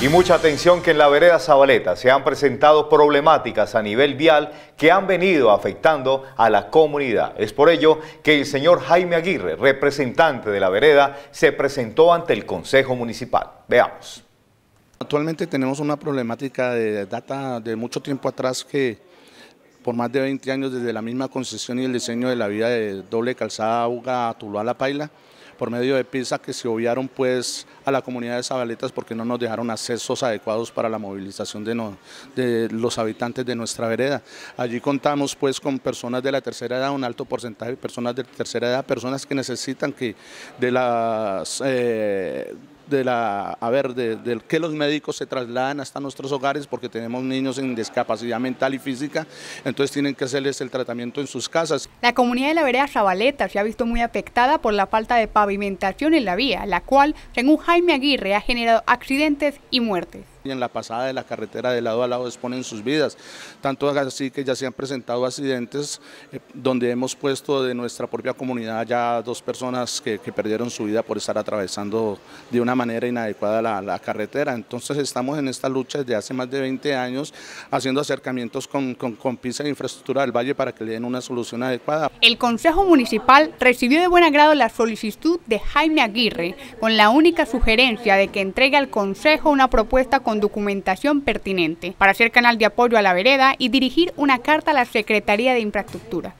Y mucha atención que en la vereda Zabaleta se han presentado problemáticas a nivel vial que han venido afectando a la comunidad. Es por ello que el señor Jaime Aguirre, representante de la vereda, se presentó ante el Consejo Municipal. Veamos. Actualmente tenemos una problemática de data de mucho tiempo atrás que por más de 20 años desde la misma concesión y el diseño de la vía de doble calzada Uga Tuluá La Paila, por medio de PISA que se obviaron pues a la comunidad de Zabaletas porque no nos dejaron accesos adecuados para la movilización de, de los habitantes de nuestra vereda. Allí contamos pues con personas de la tercera edad, un alto porcentaje de personas de tercera edad, personas que necesitan que de las... Eh, de la, a ver, de, que los médicos se trasladan hasta nuestros hogares porque tenemos niños en discapacidad mental y física, entonces tienen que hacerles el tratamiento en sus casas. La comunidad de la vereda Zabaleta se ha visto muy afectada por la falta de pavimentación en la vía, la cual, según Jaime Aguirre, ha generado accidentes y muertes en la pasada de la carretera de lado a lado exponen sus vidas. Tanto así que ya se han presentado accidentes eh, donde hemos puesto de nuestra propia comunidad ya dos personas que, perdieron su vida por estar atravesando de una manera inadecuada la, carretera. Entonces estamos en esta lucha desde hace más de 20 años haciendo acercamientos con, con, con PISA e infraestructura del Valle para que le den una solución adecuada. El Consejo Municipal recibió de buen agrado la solicitud de Jaime Aguirre con la única sugerencia de que entregue al Consejo una propuesta con documentación pertinente para hacer canal de apoyo a la vereda y dirigir una carta a la Secretaría de Infraestructura.